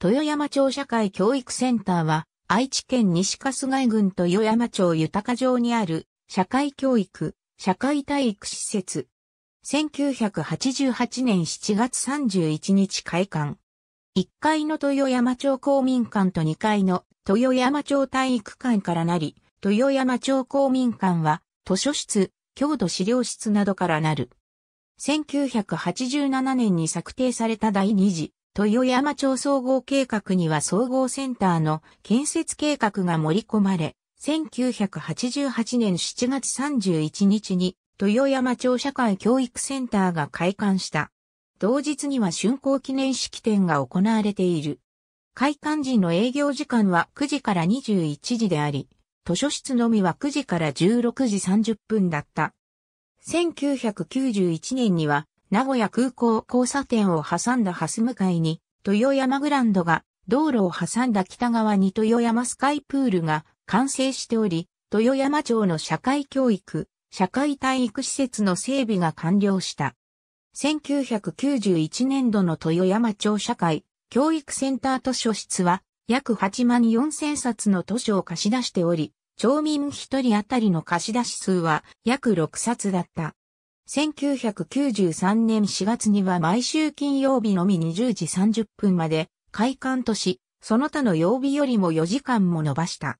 豊山町社会教育センターは、愛知県西春日郡豊山町豊城にある、社会教育、社会体育施設。1988年7月31日開館。1階の豊山町公民館と2階の豊山町体育館からなり、豊山町公民館は図書室、郷土資料室などからなる。1987年に策定された第2次豊山町総合計画には総合センターの建設計画が盛り込まれ、1988年7月31日に豊山町社会教育センターが開館した。同日には竣工記念式典が行われている。開館時の営業時間は9時から21時であり、図書室のみは9時から16時30分だった。1991年には名古屋空港交差点を挟んだ蓮向かいに、豊山グランドが、道路を挟んだ北側に豊山スカイプールが完成しており、豊山町の社会教育、社会体育施設の整備が完了した。1991年度の豊山町社会教育センター図書室は約8万4千冊の図書を貸し出しており、町民1人当たりの貸し出し数は約6冊だった。1993年4月には毎週金曜日のみ20時30分まで開館とし、その他の曜日よりも4時間も伸ばした。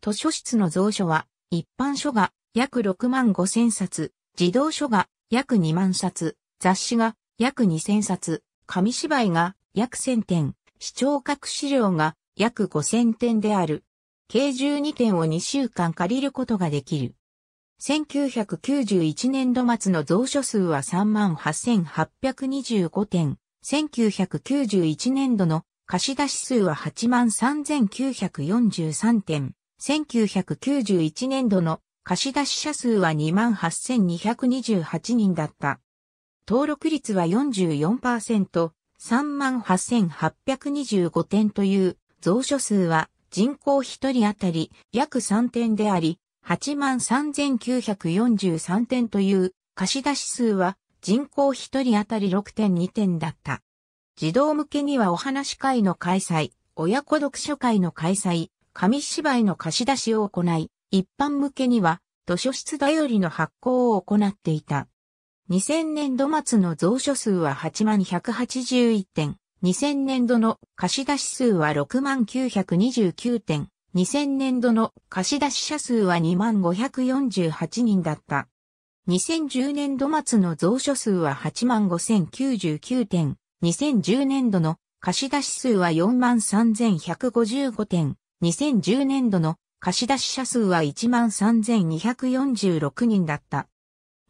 図書室の蔵書は、一般書が約6万5千冊、児童書が約2万冊、雑誌が約2千冊、紙芝居が約1000点、視聴覚資料が約5000点である。計12点を2週間借りることができる。1991年度末の蔵書数は38,825点。1991年度の貸出数は83,943点。1991年度の貸出者数は28,228人だった。登録率は44%、38,825点という、蔵書数は人口1人当たり約3点であり、83,943点という貸し出し数は人口1人当たり6.2点だった。児童向けにはお話会の開催、親子読書会の開催、紙芝居の貸し出しを行い、一般向けには図書室頼りの発行を行っていた。2000年度末の蔵書数は8万181点、2000年度の貸し出し数は6万929点、2000年度の貸出者数は2548人だった。2010年度末の蔵書数は85,099点、2010年度の貸出数は43,155点、2010年度の貸出者数は13,246人だった。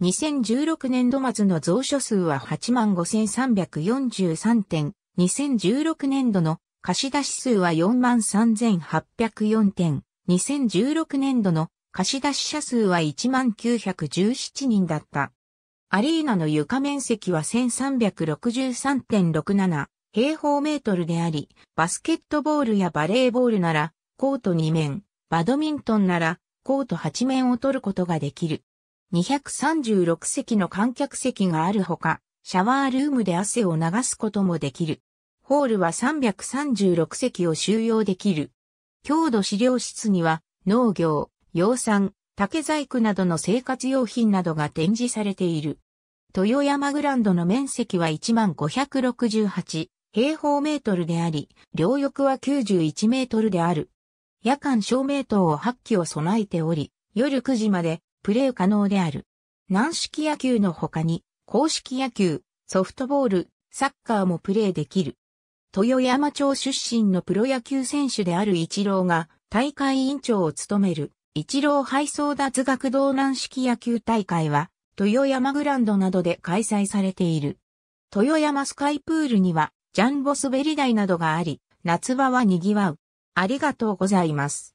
2016年度末の蔵書数は85,343点、2016年度の貸し出し数は43,804点。2016年度の貸し出し者数は19,917人だった。アリーナの床面積は1363.67平方メートルであり、バスケットボールやバレーボールならコート2面、バドミントンならコート8面を取ることができる。236席の観客席があるほか、シャワールームで汗を流すこともできる。ホールは336席を収容できる。郷土資料室には農業、養蚕、竹細工などの生活用品などが展示されている。豊山グランドの面積は1568平方メートルであり、両翼は91メートルである。夜間照明灯を8機を備えており、夜9時までプレー可能である。軟式野球の他に、公式野球、ソフトボール、サッカーもプレーできる。豊山町出身のプロ野球選手である一郎が大会委員長を務める一郎配送脱学道南式野球大会は豊山グランドなどで開催されている。豊山スカイプールにはジャンボ滑り台などがあり、夏場は賑わう。ありがとうございます。